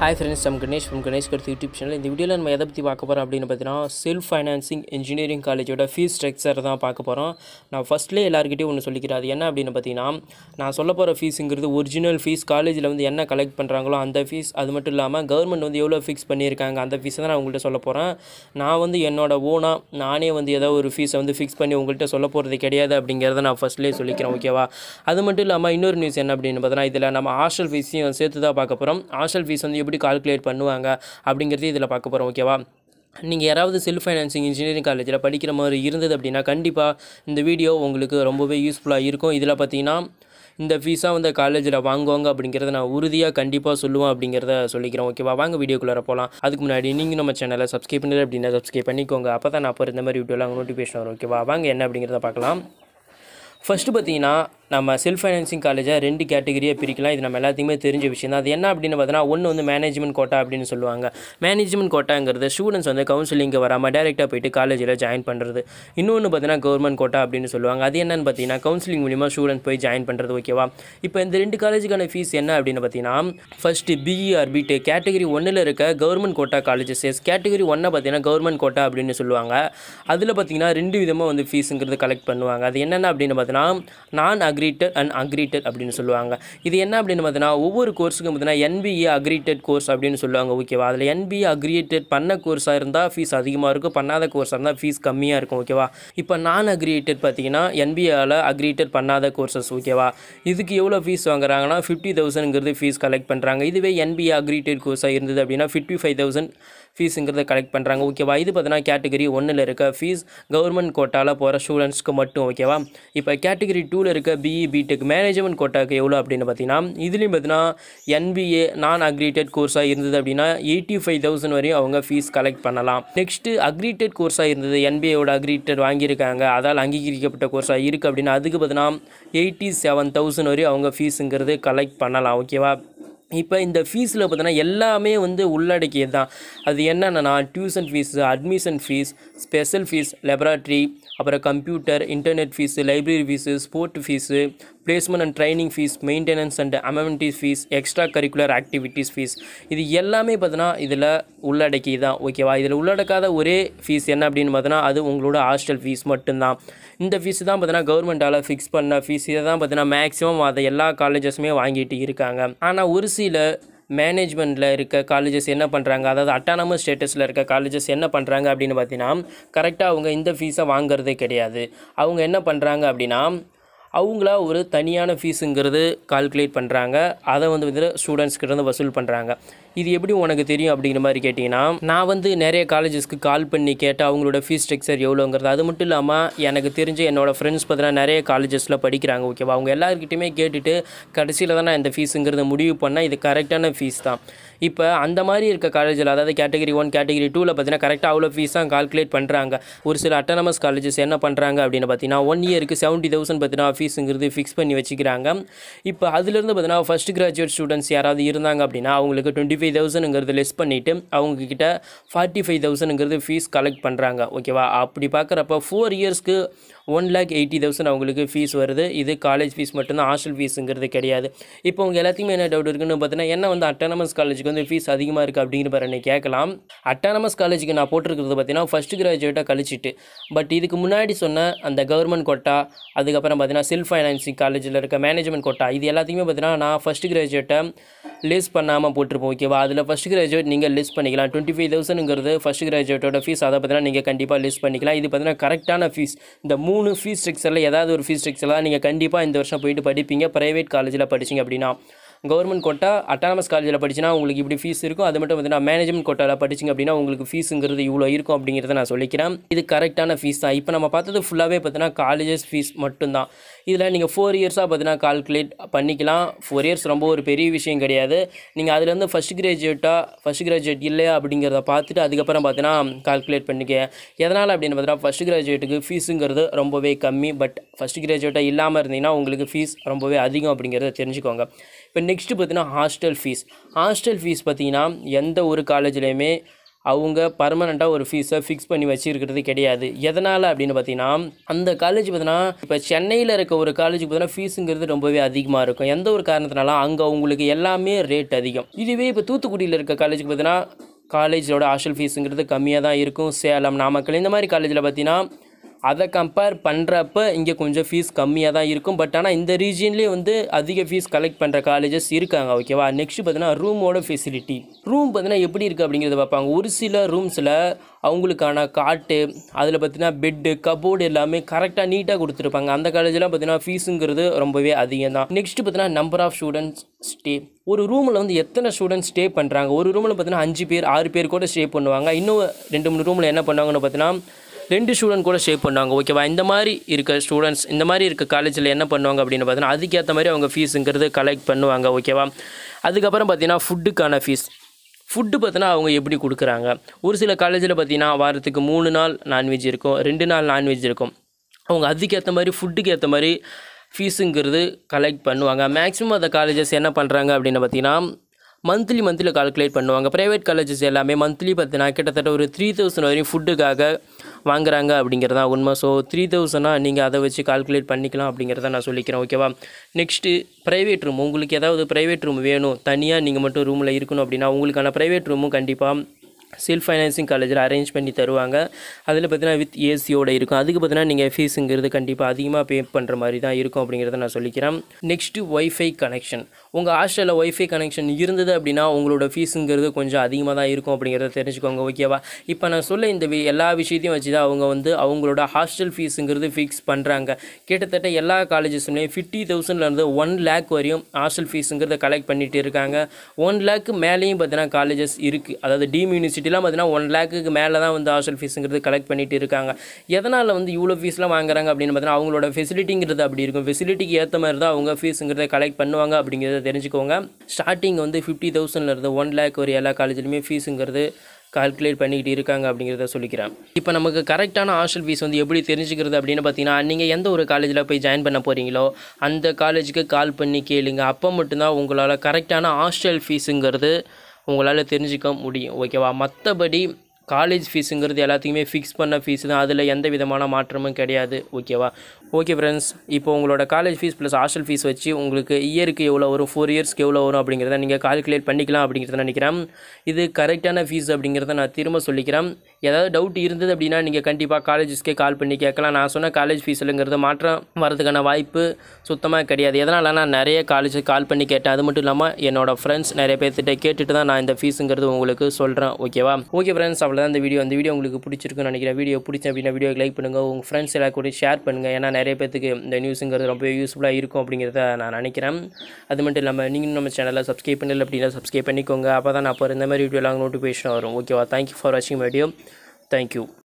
Hi friends நம்ம Ganesh from Ganesh கருத்து YouTube channel இந்த வீடியோவில் நம்ம எதை பற்றி பார்க்க போகிறோம் அப்படின்னு பார்த்தீங்கன்னா செல்ஃப் ஃபைனான்சிங் இன்ஜினியரிங் காலேஜோட ஃபீஸ் ஸ்ட்ரக்சர் தான் பார்க்க போகிறோம் நான் ஃபஸ்ட்லேயே எல்லாருக்கிட்டே ஒன்று சொல்லிக்கிறேன் அது என்ன அப்படின்னு பார்த்தீங்கன்னா நான் சொல்ல போகிற ஃபீஸுங்கிறது ஒரிஜினல் ஃபீஸ் காலேஜில் வந்து என்ன கலெக்ட் பண்ணுறாங்களோ அந்த ஃபீஸ் அது மட்டும் இல்லாமல் கவர்மெண்ட் வந்து எவ்வளோ ஃபிக்ஸ் பண்ணியிருக்காங்க அந்த ஃபீஸை தான் நான் உங்கள்கிட்ட சொல்ல போகிறேன் நான் வந்து என்னோடய ஓனாக நானே வந்து ஏதோ ஒரு ஃபீஸை வந்து ஃபிக்ஸ் பண்ணி உங்கள்கிட்ட சொல்ல போகிறது கிடையாது அப்படிங்கிறத நான் ஃபஸ்ட்லேயே சொல்லிக்கிறேன் ஓகேவா அது மட்டும் இல்லாமல் இன்னொரு நியூஸ் என்ன அப்படின்னு பார்த்தீங்கன்னா இதில் நம்ம ஹாஸ்டல் ஃபீஸையும் சேர்த்து தான் பார்க்க போகிறோம் ஹாஸ்டல் ஃபீஸ் வந்து எப்படி கால்குலேட் பண்ணுவாங்க அப்படிங்கிறது இதில் பார்க்க போகிறோம் ஓகேவா நீங்கள் யாராவது செல்ஃப் ஃபைனான்சிங் இன்ஜினியரிங் காலேஜில் படிக்கிற மாதிரி இருந்தது அப்படின்னா கண்டிப்பாக இந்த வீடியோ உங்களுக்கு ரொம்பவே யூஸ்ஃபுல்லாக இருக்கும் இதில் பார்த்தீங்கன்னா இந்த ஃபீஸாக வந்து காலேஜில் வாங்குவாங்க அப்படிங்கிறத நான் உறுதியாக கண்டிப்பாக சொல்லுவேன் அப்படிங்கிறத சொல்லிக்கிறேன் ஓகேவா வாங்க வீடியோக்குள்ளே போகலாம் அதுக்கு முன்னாடி நீங்கள் நம்ம சேனலை சப்ஸ்கிரைப் பண்ணுறது அப்படின்னா சப்ஸ்கிரைப் பண்ணிக்கோங்க அப்போ தான் நான் அப்போ இந்த மாதிரி வீடியோலாம் நோட்டிஃபிகேஷன் வரும் ஓகேவா வாங்க என்ன அப்படிங்கிறத பார்க்கலாம் ஃபஸ்ட்டு பார்த்தீங்கன்னா நம்ம செல்ஃப் ஃபைனான்சிங் காலேஜாக ரெண்டு கேட்டகரியாக பிரிக்கலாம் இது நம்ம எல்லாத்துக்குமே தெரிஞ்ச விஷயம் தான் அது என்ன அப்படின்னு பார்த்தோன்னா ஒன்று வந்து மேனேஜ்மெண்ட் கோட்டா அப்படின்னு சொல்லுவாங்க மேனேஜ்மெண்ட் கோட்டாங்கிறது ஸ்டூடெண்ட்ஸ் வந்து கவுன்சிலிங்க வராமல் டேரெக்டாக போயிட்டு காலேஜில் ஜாயின் பண்ணுறது இன்னொன்று பார்த்தீங்கன்னா கவர்மெண்ட் கோட்டா அப்படின்னு சொல்லுவாங்க அது என்னென்னு பார்த்தீங்கன்னா கவுன்சிலிங் மூலிமா ஸ்டூடெண்ட் போய் ஜாயின் பண்ணுறது ஓகேவா இப்போ இந்த ரெண்டு காலேஜுக்கான ஃபீஸ் என்ன அப்படின்னு பார்த்தீங்கன்னா ஃபஸ்ட்டு பிஇஆர் பிடி கேட்டகரி ஒன்றில் இருக்க கவர்மெண்ட் கோட்டா காலேஜஸ் கேட்டகரி ஒன்றை பார்த்தீங்கன்னா கவர்மெண்ட் கோட்டா அப்படின்னு சொல்லுவாங்க அதில் பார்த்தீங்கன்னா ரெண்டு விதமாக வந்து ஃபீஸுங்கிறது கலெக்ட் பண்ணுவாங்க அது என்னென்ன அப்படின்னு பார்த்தீங்கன்னா நான் அக்ரி அக்ரிட்டட் அண்ட் அக்ரிட்டட் அப்படின்னு சொல்லுவாங்க இது என்ன அப்படின்னு பார்த்தீங்கன்னா ஒவ்வொரு கோர்ஸுக்கும் பார்த்தீங்கன்னா என்பிஏ அக்ரிட்டட் கோர்ஸ் அப்படின்னு சொல்லுவாங்க ஓகேவா அதில் என்பிஏ அக்ரியேட்டட் பண்ண கோர்ஸாக இருந்தால் ஃபீஸ் அதிகமாக இருக்கும் பண்ணாத கோர்ஸாக இருந்தால் ஃபீஸ் கம்மியாக இருக்கும் ஓகேவா இப்போ நான் அக்ரியேட்டட் பார்த்தீங்கன்னா என்பிஏவில் அக்ரீட்டட் பண்ணாத கோர்சஸ் ஓகேவா இதுக்கு எவ்வளோ ஃபீஸ் வாங்குறாங்கன்னா ஃபிஃப்டி தௌசண்ட்ங்கிறது ஃபீஸ் கலெக்ட் பண்ணுறாங்க இதுவே என்பிஏ அக்ரிட்டட் கோர்ஸாக இருந்தது அப்படின்னா ஃபிஃப்டி ஃபைவ் தௌசண்ட் ஃபீஸுங்கிறத கலெக்ட் பண்ணுறாங்க ஓகேவா இது பார்த்தீங்கன்னா கேட்டகரி ஒன்றில் இருக்க ஃபீஸ் கவர்மெண்ட் கோட்டாவில் போகிற ஸ்டூடெண்ட்ஸ்க்கு மட்டும் ஓகேவா இப்போ கேட்டகரி டூவில் இருக்க பி பிஇ பிடெக் மேனேஜ்மெண்ட் கோட்டாக்கு எவ்வளோ அப்படின்னு பார்த்தீங்கன்னா இதுலேயும் பார்த்தீங்கன்னா என்பிஏ நான் அக்ரிட்டட் கோர்ஸாக இருந்தது அப்படின்னா எயிட்டி ஃபைவ் தௌசண்ட் வரையும் அவங்க ஃபீஸ் கலெக்ட் பண்ணலாம் நெக்ஸ்ட்டு அக்ரிட்டட் கோர்ஸாக இருந்தது என்பிஏட அக்ரிட்டட் வாங்கியிருக்காங்க அதால் அங்கீகரிக்கப்பட்ட கோர்ஸாக இருக்குது அப்படின்னா அதுக்கு பார்த்தீங்கன்னா எயிட்டி செவன் தௌசண்ட் வரையும் அவங்க ஃபீஸுங்கிறது கலெக்ட் பண்ணலாம் ஓகேவா இப்போ இந்த ஃபீஸில் பார்த்தோன்னா எல்லாமே வந்து உள்ளடக்கியது தான் அது என்னென்னா tuition fees admission fees special fees laboratory அப்புறம் computer internet fees library fees sport fees placement and training fees maintenance and amenities fees extra curricular activities fees இது எல்லாமே பார்த்தோன்னா இதில் உள்ளடக்கி தான் ஓகேவா இதில் உள்ளடக்காத ஒரே ஃபீஸ் என்ன அப்படின்னு பார்த்தோன்னா அது உங்களோட ஹாஸ்டல் ஃபீஸ் மட்டும்தான் இந்த ஃபீஸ் தான் பார்த்தீங்கன்னா கவர்மெண்ட்டால் ஃபிக்ஸ் பண்ண ஃபீஸ் இதை தான் பார்த்தீங்கன்னா மேக்ஸிமம் அதை எல்லா காலேஜஸுமே வாங்கிட்டு இருக்காங்க ஆனால் ஒரு சில மேனேஜ்மெண்ட்டில் இருக்க காலேஜஸ் என்ன பண்ணுறாங்க அதாவது அட்டானமஸ் ஸ்டேட்டஸில் இருக்க காலேஜஸ் என்ன பண்ணுறாங்க அப்படின்னு பார்த்தீங்கன்னா கரெக்டாக அவங்க இந்த ஃபீஸை வாங்குறதே கிடையாது அவங்க என்ன பண்ணுறாங்க அப்படின்னா அவங்களா ஒரு தனியான ஃபீஸுங்கிறது கால்குலேட் பண்ணுறாங்க அதை வந்து வந்து ஸ்டூடெண்ட்ஸ்கிட்ட இருந்து வசூல் பண்ணுறாங்க இது எப்படி உனக்கு தெரியும் அப்படிங்கிற மாதிரி கேட்டிங்கன்னா நான் வந்து நிறைய காலேஜஸ்க்கு கால் பண்ணி கேட்டால் அவங்களோட ஃபீஸ் ஸ்ட்ரக்சர் எவ்வளோங்கிறது அது மட்டும் இல்லாமல் எனக்கு தெரிஞ்ச என்னோடய ஃப்ரெண்ட்ஸ் பார்த்தீங்கன்னா நிறைய காலேஜஸில் படிக்கிறாங்க ஓகேவா அவங்க எல்லாருக்கிட்டையுமே கேட்டுட்டு கடைசியில் தான் நான் இந்த ஃபீஸுங்கிறத முடிவு பண்ணால் இது கரெக்டான ஃபீஸ் தான் இப்போ அந்த மாதிரி இருக்க காலேஜில் அதாவது கேட்டகரி ஒன் கேட்டகரி டூவில் பார்த்தீங்கன்னா கரெக்டாக அவ்வளோ ஃபீஸ் தான் கால்குலேட் பண்ணுறாங்க ஒரு சில அட்டானமஸ் காலேஜஸ் என்ன பண்ணுறாங்க அப்படின்னு பார்த்தீங்கன்னா ஒன் இயருக்கு செவன்ட்டி தௌசண்ட் பார்த்தீங்கன்னா ஃபீஸுங்கிறது ஃபிக்ஸ் பண்ணி வச்சுக்கிறாங்க இப்போ அதுலேருந்து பார்த்தீங்கன்னா ஃபஸ்ட் கிராஜுவேட் ஸ்டூடெண்ட்ஸ் யாராவது இருந்தாங்க அப்படின்னா அவங்களுக்கு டுவெண்ட்டி ஃபைவ் தௌசண்ட்ங்கிறது லெஸ் பண்ணிவிட்டு அவங்கக்கிட்ட ஃபார்ட்டி ஃபைவ் தௌசண்ட்ங்கிறது ஃபீஸ் கலெக்ட் பண்ணுறாங்க ஓகேவா அப்படி பார்க்குறப்ப ஃபோர் இயர்ஸ்க்கு ஒன் லேக் எயிட்டி தௌசண்ட் அவங்களுக்கு ஃபீஸ் வருது இது காலேஜ் ஃபீஸ் மட்டும்தான் ஹாஸ்டல் ஃபீஸுங்கிறது கிடையாது இப்போ உங்கள் எல்லாத்தையுமே என்ன டவுட் இருக்குன்னு பார்த்தீங்கன்னா என்ன வந்து அட்டானமஸ் காலேஜுக்கு வந்து ஃபீஸ் அதிகமாக இருக்குது அப்படிங்கிற பாரு என்னை கேட்கலாம் அட்டானமஸ் காலேஜுக்கு நான் போட்டிருக்கிறது பார்த்தீங்கன்னா ஃபஸ்ட் கிராஜுவேட்டாக கழிச்சிட்டு பட் இதுக்கு முன்னாடி சொன்ன அந்த கவர்மெண்ட் கோட்டா அதுக்கப்புறம் பார்த்தீங்கன்னா செல்ஃப் ஃபைனான்சிங் காலேஜில் இருக்க மேனேஜ்மெண்ட் கோட்டா இது எல்லாத்தையுமே பார்த்தீங்கன்னா நான் ஃபஸ்ட் கிராஜுவேட்டை லிஸ்ட் பண்ணாமல் போட்டிருப்போம் ஓகேவா அதில் ஃபஸ்ட் கிராஜுவேட் நீங்கள் லிஸ்ட் பண்ணிக்கலாம் டுவெண்ட்டி ஃபைவ் தௌசண்ட்ங்கிறது ஃபஸ்ட் கிராஜுவேட்டோட ஃபீஸ் அதை பார்த்தீங்கன்னா நீங்கள் கண்டிப்பாக லிஸ்ட் பண்ணிக்கலாம் இது பார்த்தீங்கன்னா கரெக்டான ஃபீஸ் இந்த மூணு மூணு ஃபீஸ் ஸ்ட்ரக்சரில் ஏதாவது ஒரு ஃபீஸ் ஸ்ட்ரக்சரில் நீங்கள் கண்டிப்பாக இந்த வருஷம் போயிட்டு படிப்பீங்க ப்ரைவேட் காலேஜில் படிச்சிங்க அப்படின்னா கவர்மெண்ட் கோட்டா அட்டானமஸ் காலேஜில் படிச்சுனா உங்களுக்கு இப்படி ஃபீஸ் இருக்கும் அது மட்டும் பார்த்தீங்கன்னா மேனேஜ்மெண்ட் கோட்டாவில் படிச்சிங்க அப்படின்னா உங்களுக்கு ஃபீஸுங்கிறது இவ்வளோ இருக்கும் அப்படிங்கிறத நான் சொல்லிக்கிறேன் இது கரெக்டான ஃபீஸ் தான் இப்போ நம்ம பார்த்தது ஃபுல்லாகவே பார்த்தீங்கன்னா காலேஜஸ் ஃபீஸ் மட்டும்தான் இதில் நீங்கள் ஃபோர் இயர்ஸாக பார்த்தீங்கன்னா கால்குலேட் பண்ணிக்கலாம் ஃபோர் இயர்ஸ் ரொம்ப ஒரு பெரிய விஷயம் கிடையாது நீங்கள் அதுலேருந்து ஃபஸ்ட் கிராஜுவேட்டாக ஃபஸ்ட் கிராஜுவேட் இல்லையா அப்படிங்கிறத பார்த்துட்டு அதுக்கப்புறம் பார்த்தீங்கன்னா கால்குலேட் பண்ணிக்க எதனால் அப்படின்னு பார்த்தீங்கன்னா ஃபஸ்ட் கிராஜுவேட்டுக்கு ஃபீஸுங்கிறது ரொம்பவே கம்மி பட் ஃபஸ்ட் கிராஜுவேட்டாக இல்லாமல் இருந்தீங்கன்னா உங்களுக்கு ஃபீஸ் ரொம்பவே அதிகம் அப்படிங்கிறத தெரிஞ்சுக்கோங்க இப்போ நெக்ஸ்ட்டு பார்த்தீங்கன்னா ஹாஸ்டல் ஃபீஸ் ஹாஸ்டல் ஃபீஸ் பார்த்தீங்கன்னா எந்த ஒரு காலேஜ்லேயுமே அவங்க பர்மனெண்ட்டாக ஒரு ஃபீஸை ஃபிக்ஸ் பண்ணி வச்சுருக்கிறது கிடையாது எதனால் அப்படின்னு பார்த்தீங்கன்னா அந்த காலேஜ் பார்த்தீங்கன்னா இப்போ சென்னையில் இருக்க ஒரு காலேஜுக்கு பார்த்தீங்கன்னா ஃபீஸுங்கிறது ரொம்பவே அதிகமாக இருக்கும் எந்த ஒரு காரணத்தினாலும் அங்கே அவங்களுக்கு எல்லாமே ரேட் அதிகம் இதுவே இப்போ தூத்துக்குடியில் இருக்க காலேஜுக்கு பார்த்தீங்கன்னா காலேஜோட ஹாஸ்டல் ஃபீஸுங்கிறது கம்மியாக தான் இருக்கும் சேலம் நாமக்கல் இந்த மாதிரி காலேஜில் பார்த்தீங்கன்னா அதை கம்பேர் பண்ணுறப்ப இங்கே கொஞ்சம் ஃபீஸ் கம்மியாக தான் இருக்கும் பட் ஆனால் இந்த ரீஜியன்லேயே வந்து அதிக ஃபீஸ் கலெக்ட் பண்ணுற காலேஜஸ் இருக்காங்க ஓகேவா நெக்ஸ்ட் பார்த்தீங்கன்னா ரூமோட ஃபெசிலிட்டி ரூம் பார்த்தீங்கன்னா எப்படி இருக்குது அப்படிங்கிறத பார்ப்பாங்க ஒரு சில ரூம்ஸில் அவங்களுக்கான காட்டு அதில் பார்த்தீங்கன்னா பெட்டு கபோர்டு எல்லாமே கரெக்டாக நீட்டாக கொடுத்துருப்பாங்க அந்த காலேஜெலாம் பார்த்தீங்கன்னா ஃபீஸுங்கிறது ரொம்பவே அதிகம் தான் நெக்ஸ்ட்டு பார்த்தீங்கன்னா நம்பர் ஆஃப் ஸ்டூடெண்ட்ஸ் ஸ்டே ஒரு ரூமில் வந்து எத்தனை ஸ்டூடெண்ட்ஸ் ஸ்டே பண்ணுறாங்க ஒரு ரூமில் பார்த்தீங்கன்னா அஞ்சு பேர் ஆறு பேர் கூட ஸ்டே பண்ணுவாங்க இன்னும் ரெண்டு மூணு ரூமில் என்ன பண்ணுவாங்கன்னு பார்த்தீங்கன்னா ரெண்டு ஸ்டூடெண்ட் கூட சேவ் பண்ணுவாங்க ஓகேவா இந்த மாதிரி இருக்க ஸ்டூடெண்ட்ஸ் இந்த மாதிரி இருக்க காலேஜில் என்ன பண்ணுவாங்க அப்படின்னு பார்த்தீங்கன்னா அதுக்கேற்ற மாதிரி அவங்க ஃபீஸுங்கிறது கலெக்ட் பண்ணுவாங்க ஓகேவா அதுக்கப்புறம் பார்த்தீங்கன்னா ஃபுட்டுக்கான ஃபீஸ் ஃபுட்டு பார்த்தீங்கன்னா அவங்க எப்படி கொடுக்குறாங்க ஒரு சில காலேஜில் பார்த்தீங்கன்னா வாரத்துக்கு மூணு நாள் நான்வெஜ் இருக்கும் ரெண்டு நாள் நான்வெஜ் இருக்கும் அவங்க அதுக்கேற்ற மாதிரி ஃபுட்டுக்கு ஏற்ற மாதிரி ஃபீஸுங்கிறது கலெக்ட் பண்ணுவாங்க மேக்ஸிமம் அந்த காலேஜஸ் என்ன பண்ணுறாங்க அப்படின்னு பார்த்தீங்கன்னா மந்த்லி மந்த்லி கால்குலேட் பண்ணுவாங்க ப்ரைவேட் காலேஜஸ் எல்லாமே மந்த்லி பார்த்தீங்கன்னா கிட்டத்தட்ட ஒரு த்ரீ தௌசண்ட் வரையும் ஃபுட்டுக்காக வாங்குறாங்க அப்படிங்கிறதா உண்மை ஸோ த்ரீ தௌசண்டாக நீங்கள் அதை வச்சு கால்குலேட் பண்ணிக்கலாம் அப்படிங்கிறத நான் சொல்லிக்கிறேன் ஓகேவா நெக்ஸ்ட்டு ப்ரைவேட் ரூம் உங்களுக்கு ஏதாவது ப்ரைவேட் ரூம் வேணும் தனியாக நீங்கள் மட்டும் ரூமில் இருக்கணும் அப்படின்னா உங்களுக்கான ப்ரைவேட் ரூமும் கண்டிப்பாக செல்ஃப் ஃபைனான்சிங் காலேஜில் அரேஞ்ச் பண்ணி தருவாங்க அதில் பார்த்தீங்கன்னா வித் ஏசியோட இருக்கும் அதுக்கு பார்த்தீங்கன்னா நீங்கள் ஃபீஸுங்கிறது கண்டிப்பாக அதிகமாக பே பண்ணுற மாதிரி தான் இருக்கும் அப்படிங்கிறத நான் சொல்லிக்கிறேன் நெக்ஸ்ட்டு ஒய்ஃபை கனெக்ஷன் உங்கள் ஹாஸ்டலில் ஒய்ஃபை கனெக்ஷன் இருந்தது அப்படின்னா உங்களோட ஃபீஸுங்கிறது கொஞ்சம் அதிகமாக தான் இருக்கும் அப்படிங்கிறத தெரிஞ்சுக்கோங்க ஓகேவா இப்போ நான் சொல்ல இந்த எல்லா விஷயத்தையும் வச்சு தான் அவங்க வந்து அவங்களோட ஹாஸ்டல் ஃபீஸுங்கிறது ஃபிக்ஸ் பண்ணுறாங்க கிட்டத்தட்ட எல்லா காலேஜஸ்லையும் ஃபிஃப்டி தௌசண்ட்லேருந்து ஒன் லேக் வரையும் ஹாஸ்டல் ஃபீஸுங்கிறத கலெக்ட் பண்ணிகிட்டு இருக்காங்க ஒன் லேக்கு மேலேயும் பார்த்தீங்கன்னா காலேஜஸ் இருக்குது அதாவது டிம் யூனிவர்சிட்டி யூனிவர்சிட்டிலாம் பார்த்தீங்கன்னா ஒன் லேக்குக்கு மேலே தான் வந்து ஹாஸ்டல் ஃபீஸுங்கிறது கலெக்ட் பண்ணிட்டு இருக்காங்க எதனால் வந்து இவ்வளோ ஃபீஸ்லாம் வாங்குறாங்க அப்படின்னு பார்த்தீங்கன்னா அவங்களோட ஃபெசிலிட்டிங்கிறது அப்படி இருக்கும் ஃபெசிலிட்டிக்கு ஏற்ற மாதிரி தான் அவங்க ஃபீஸுங்கிறத கலெக்ட் பண்ணுவாங்க அப்படிங்கிறத தெரிஞ்சுக்கோங்க ஸ்டார்டிங் வந்து ஃபிஃப்டி தௌசண்ட்லேருந்து ஒன் லேக் ஒரு எல்லா காலேஜ்லையுமே ஃபீஸுங்கிறது கால்குலேட் பண்ணிக்கிட்டு இருக்காங்க அப்படிங்கிறத சொல்லிக்கிறேன் இப்போ நமக்கு கரெக்டான ஹாஸ்டல் ஃபீஸ் வந்து எப்படி தெரிஞ்சுக்கிறது அப்படின்னு பார்த்தீங்கன்னா நீங்கள் எந்த ஒரு காலேஜில் போய் ஜாயின் பண்ண போகிறீங்களோ அந்த காலேஜுக்கு கால் பண்ணி கேளுங்க அப்போ மட்டும்தான் உங்களால் கரெக்டான ஹாஸ்டல் ஃபீஸுங்கிறது உங்களால் தெரிஞ்சுக்க முடியும் ஓகேவா மற்றபடி காலேஜ் ஃபீஸுங்கிறது எல்லாத்துக்குமே ஃபிக்ஸ் பண்ண ஃபீஸ் தான் அதில் எந்த விதமான மாற்றமும் கிடையாது ஓகேவா ஓகே ஃப்ரெண்ட்ஸ் இப்போ உங்களோட college fees plus hostel fees வச்சு உங்களுக்கு இயருக்கு எவ்வளோ வரும் ஃபோர் இயர்ஸ்க்கு எவ்வளோ வரும் அப்படிங்கிறத நீங்கள் கால்குலேட் பண்ணிக்கலாம் அப்படிங்கிறத நினைக்கிறேன் இது கரெக்டான ஃபீஸ் அப்படிங்கிறத நான் திரும்ப சொல்லிக்கிறேன் ஏதாவது டவுட் இருந்தது அப்படின்னா நீங்கள் கண்டிப்பாக காலேஜஸ்க்கே கால் பண்ணி கேட்கலாம் நான் சொன்ன காலேஜ் ஃபீஸ்லுங்கிறது மாற்றம் வரதுக்கான வாய்ப்பு சுத்தமாக கிடையாது எதனால் நான் நிறைய காலேஜுக்கு கால் பண்ணி கேட்டேன் அது மட்டும் இல்லாமல் என்னோடய ஃப்ரெண்ட்ஸ் நிறைய பேர்த்திட்ட கேட்டுட்டு தான் நான் இந்த ஃபீஸுங்கிறது உங்களுக்கு சொல்கிறேன் ஓகேவா ஓகே ஃப்ரெண்ட்ஸ் அவ்வளோதான் இந்த வீடியோ அந்த வீடியோ உங்களுக்கு பிடிச்சிருக்குன்னு நினைக்கிறேன் வீடியோ பிடிச்ச அப்படின்னா வீடியோ லைக் பண்ணுங்கள் உங்கள் ஃப்ரெண்ட்ஸ் எல்லா கூட ஷேர் பண்ணுங்கள் ஏன்னா நிறைய பேர்த்துக்கு இந்த நியூஸுங்கிறது ரொம்ப யூஸ்ஃபுல்லாக இருக்கும் அப்படிங்கிறத நான் நினைக்கிறேன் அது மட்டும் இல்லாமல் நீங்கள் நம்ம சேனலில் சப்ஸ்கிரைப் பண்ணல அப்படின்னா சப்ஸ்கிரைப் பண்ணிக்கோங்க அப்போ தான் நான் அப்போ இந்த மாதிரி வீடியோலாம் நோட்டிஃபிகேஷன் வரும் ஓகேவா தேங்க்யூ ஃபார் வாட்சிங் வீடியோ Thank you.